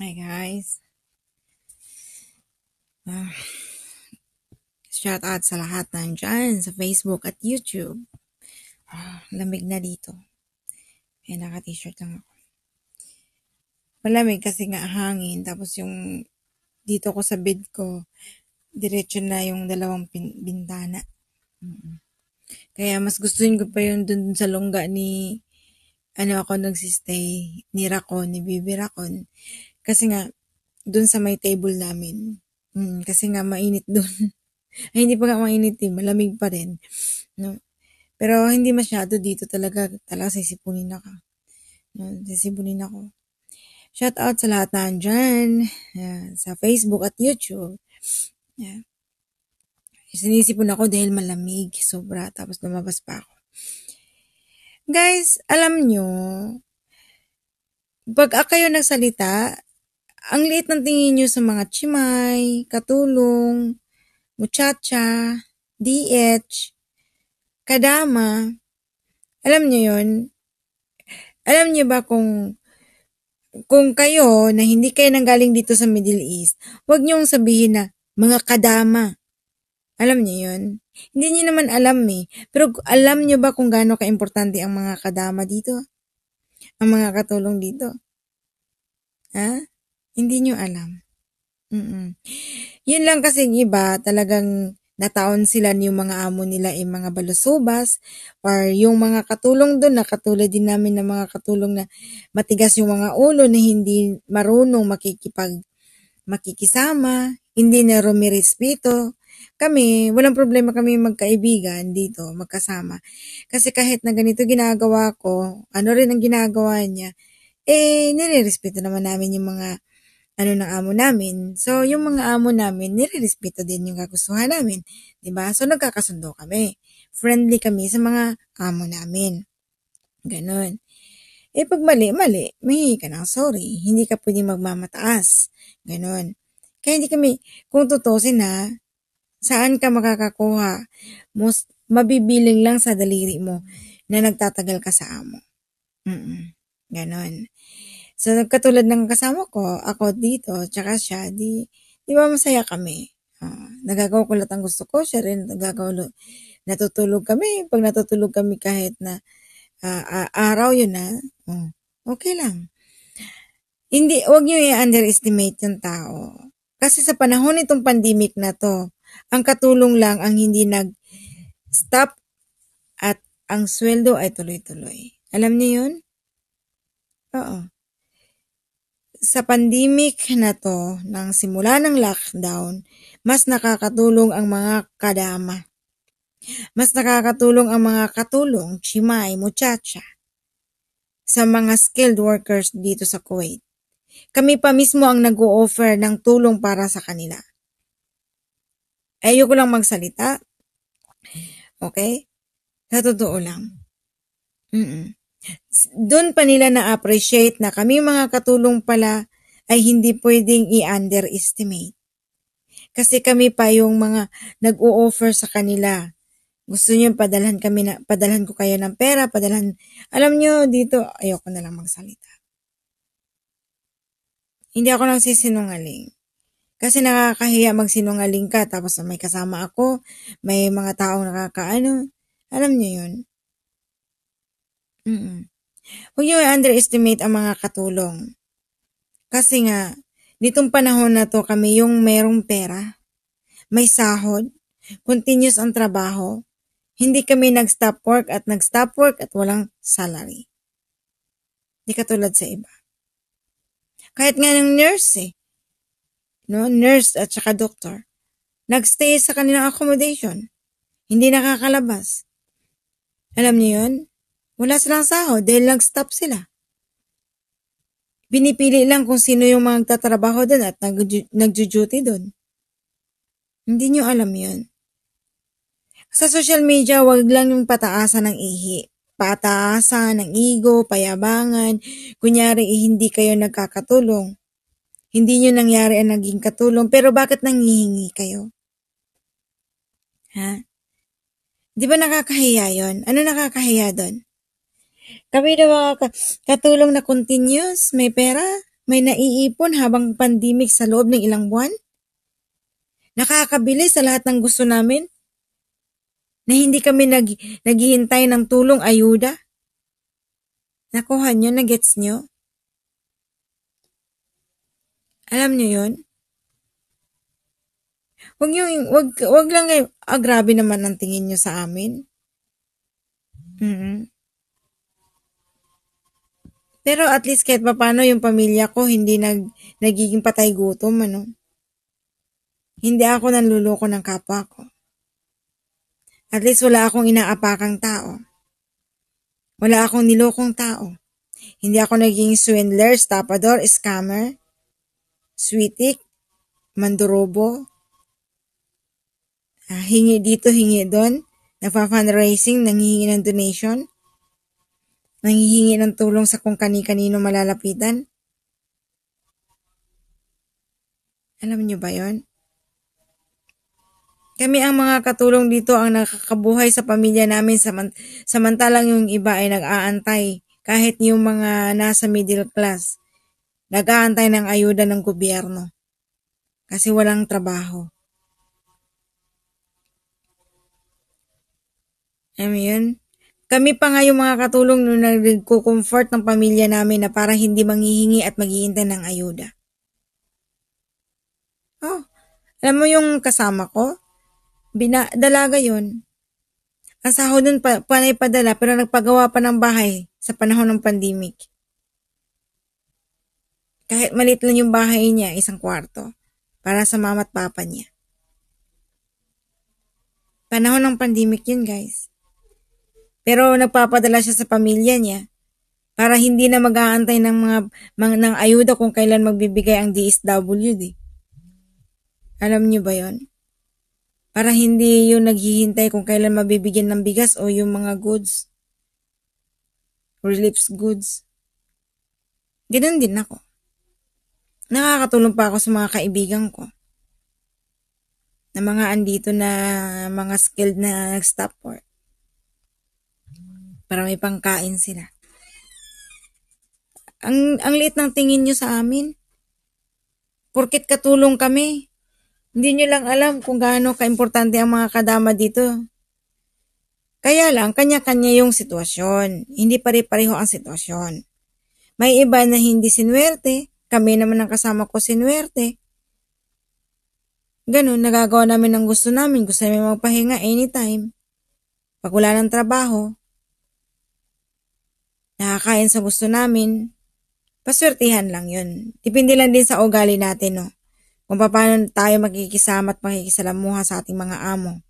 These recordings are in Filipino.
Hi guys. Uh, ah. shout out sa lahat ng dyan sa Facebook at YouTube. Uh, lamig na dito. Eh, naka-t-shirt lang ako. Malamig kasi nga hangin. Tapos yung dito ko sa bed ko, diretso na yung dalawang pin- bintana. Kaya mas gusto ko pa yung dun sa longga ni ano ako nagsistay ni Rakon, ni Bibi Rakon kasi nga, dun sa may table namin. Mm, kasi nga mainit dun. Ay, hindi pa nga mainit eh. Malamig pa rin. No? Pero hindi masyado dito talaga. Talaga sisipunin na ka. No? Sisipunin ako. Shout out sa lahat na andyan. Yeah, sa Facebook at YouTube. Yeah. Sinisipon ako dahil malamig. Sobra. Tapos lumabas pa ako. Guys, alam nyo, pag kayo nagsalita, ang liit ng tingin nyo sa mga chimay, katulong, muchacha, DH, kadama. Alam nyo yon Alam nyo ba kung kung kayo na hindi kayo nanggaling dito sa Middle East, huwag niyong sabihin na mga kadama. Alam niyo yon. Hindi niyo naman alam eh. Pero alam niyo ba kung gaano kaimportante ang mga kadama dito? Ang mga katulong dito? Ha? Hindi nyo alam. Mm-mm. Yun lang kasing iba, talagang nataon sila yung mga amo nila ay mga balusubas or yung mga katulong doon na katulad din namin ng mga katulong na matigas yung mga ulo na hindi marunong makikipag makikisama, hindi na rumirespeto. Kami, walang problema kami magkaibigan dito, magkasama. Kasi kahit na ganito ginagawa ko, ano rin ang ginagawa niya, eh, nirerespeto naman namin yung mga ano ng amo namin. So, yung mga amo namin, nirerespeto din yung kagustuhan namin. ba diba? So, nagkakasundo kami. Friendly kami sa mga amo namin. Ganon. Eh, pag mali, mali, may ka ng sorry. Hindi ka pwede magmamataas. Ganon. Kaya hindi kami, kung tutusin na, saan ka makakakuha? Most, mabibiling lang sa daliri mo na nagtatagal ka sa amo. Mm-mm. Ganon. So, katulad ng kasama ko, ako dito, tsaka siya, di, di ba masaya kami? Uh, nagagawa ko lahat ang gusto ko, siya rin nagagawa, natutulog kami. Pag natutulog kami kahit na uh, araw yun na, uh, oh, okay lang. Hindi, wag niyo i-underestimate yung tao. Kasi sa panahon nitong pandemic na to, ang katulong lang ang hindi nag-stop at ang sweldo ay tuloy-tuloy. Alam niyo yun? Oo. Sa pandemic na to, nang simula ng lockdown, mas nakakatulong ang mga kadama. Mas nakakatulong ang mga katulong, chimay, muchacha sa mga skilled workers dito sa Kuwait. Kami pa mismo ang nag-o-offer ng tulong para sa kanila. Ayoko lang magsalita. Okay? Sa totoo lang. Mm-mm doon pa nila na-appreciate na kami mga katulong pala ay hindi pwedeng i-underestimate. Kasi kami pa yung mga nag-o-offer sa kanila. Gusto niyo padalhan kami na, padalhan ko kayo ng pera, padalhan. Alam niyo dito, ayoko na lang magsalita. Hindi ako nang nagsisinungaling. Kasi nakakahiya magsinungaling ka tapos may kasama ako, may mga taong nakakaano. Alam niyo 'yun. Mm. Huwag niyo underestimate ang mga katulong. Kasi nga, nitong panahon na to kami yung merong pera, may sahod, continuous ang trabaho, hindi kami nag-stop work at nag-stop work at walang salary. Hindi katulad sa iba. Kahit nga ng nurse eh, no, nurse at saka doctor, nagstay sa kanilang accommodation, hindi nakakalabas. Alam niyo yun? Wala silang sahod dahil lang stop sila. Binipili lang kung sino yung magtatrabaho doon at nag-duty doon. Hindi nyo alam yun. Sa social media, wag lang yung pataasan ng ihi. Pataasan ng ego, payabangan. Kunyari, eh, hindi kayo nagkakatulong. Hindi nyo nangyari ang naging katulong, pero bakit nangihingi kayo? Ha? Di ba nakakahiya yon? Ano nakakahiya doon? Kami daw mga ah, katulong na continuous, may pera, may naiipon habang pandemic sa loob ng ilang buwan. Nakakabili sa lahat ng gusto namin. Na hindi kami nag, naghihintay ng tulong ayuda. Nakuha nyo, nagets nyo? Alam nyo yun? Wag yung, wag, wag lang kayo, ah, grabe naman ang tingin nyo sa amin. Mm-hmm. Pero at least kahit papano yung pamilya ko hindi nag, nagiging patay gutom, ano. Hindi ako nanluloko ng kapwa ko. At least wala akong inaapakang tao. Wala akong nilokong tao. Hindi ako naging swindler, tapador, scammer, sweetik, mandurobo, ah, hingi dito, hingi doon, nagpa-fundraising, nangihingi ng donation, Nangihingi ng tulong sa kung kani-kanino malalapitan? Alam niyo ba yon? Kami ang mga katulong dito ang nakakabuhay sa pamilya namin samant samantalang yung iba ay nag-aantay kahit yung mga nasa middle class. Nag-aantay ng ayuda ng gobyerno kasi walang trabaho. Alam yun? Kami pa nga yung mga katulong nung nagko-comfort ng pamilya namin na para hindi manghihingi at maghihintay ng ayuda. Oh, alam mo yung kasama ko? Bina, dalaga yun. Ang sahod nun pa, panay padala pero nagpagawa pa ng bahay sa panahon ng pandemic. Kahit malit lang yung bahay niya, isang kwarto, para sa mama at papa niya. Panahon ng pandemic yun, guys. Pero nagpapadala siya sa pamilya niya para hindi na mag-aantay ng mga mga ng ayuda kung kailan magbibigay ang DSWD. Alam niyo ba 'yon? Para hindi 'yung naghihintay kung kailan mabibigyan ng bigas o 'yung mga goods. Relief goods. Ganun din ako. Nakakatulong pa ako sa mga kaibigan ko. Na mga andito na mga skilled na nag-stop work para may pangkain sila. Ang, ang liit ng tingin nyo sa amin. Porkit katulong kami. Hindi nyo lang alam kung gaano kaimportante ang mga kadama dito. Kaya lang, kanya-kanya yung sitwasyon. Hindi pare-pareho ang sitwasyon. May iba na hindi sinwerte. Kami naman ang kasama ko sinwerte. Ganun, nagagawa namin ang gusto namin. Gusto namin magpahinga anytime. Pag wala ng trabaho, nakakain sa gusto namin, paswertihan lang yun. Depende lang din sa ugali natin, no? Kung paano tayo magkikisama at makikisalamuha sa ating mga amo.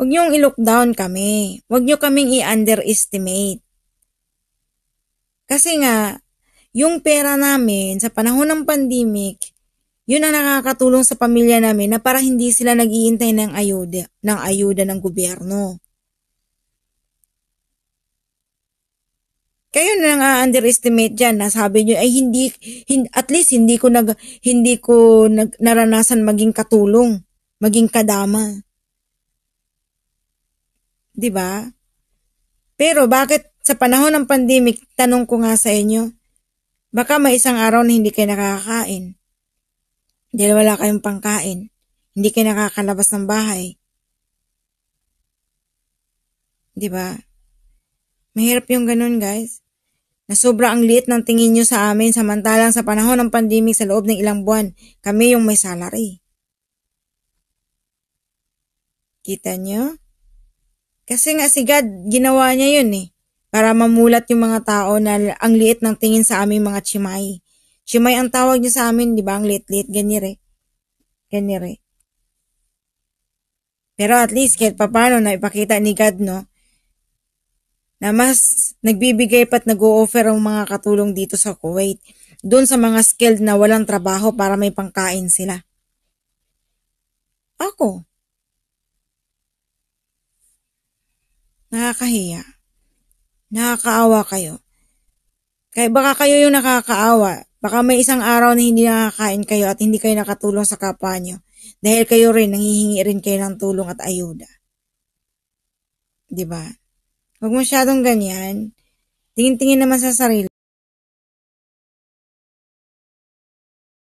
Huwag niyong i-lockdown kami. Huwag niyo kaming i-underestimate. Kasi nga, yung pera namin sa panahon ng pandemic, yun ang nakakatulong sa pamilya namin na para hindi sila nag-iintay ng ayuda, ng ayuda ng gobyerno. Kayo na nga underestimate diyan. Nasabi niyo ay hindi, hin, at least hindi ko nag hindi ko nag, naranasan maging katulong, maging kadama. 'Di ba? Pero bakit sa panahon ng pandemic, tanong ko nga sa inyo, baka may isang araw na hindi kayo nakakain. Hindi wala kayong pangkain. Hindi kayo nakakalabas ng bahay. 'Di ba? Mahirap yung ganun, guys na sobra ang liit ng tingin nyo sa amin samantalang sa panahon ng pandemic sa loob ng ilang buwan, kami yung may salary. Kita nyo? Kasi nga si God, ginawa niya yun eh. Para mamulat yung mga tao na ang liit ng tingin sa aming mga chimay. Chimay ang tawag niya sa amin, di ba? Ang liit-liit, ganire. Eh. Ganire. Eh. Pero at least kahit papano na ipakita ni God, no? na mas nagbibigay pa at nag-o-offer ang mga katulong dito sa Kuwait doon sa mga skilled na walang trabaho para may pangkain sila. Ako. Nakakahiya. Nakakaawa kayo. Kaya baka kayo yung nakakaawa. Baka may isang araw na hindi nakakain kayo at hindi kayo nakatulong sa kapwa nyo. Dahil kayo rin, nanghihingi rin kayo ng tulong at ayuda. ba? Diba? Huwag masyadong ganyan. Tingin-tingin naman sa sarili.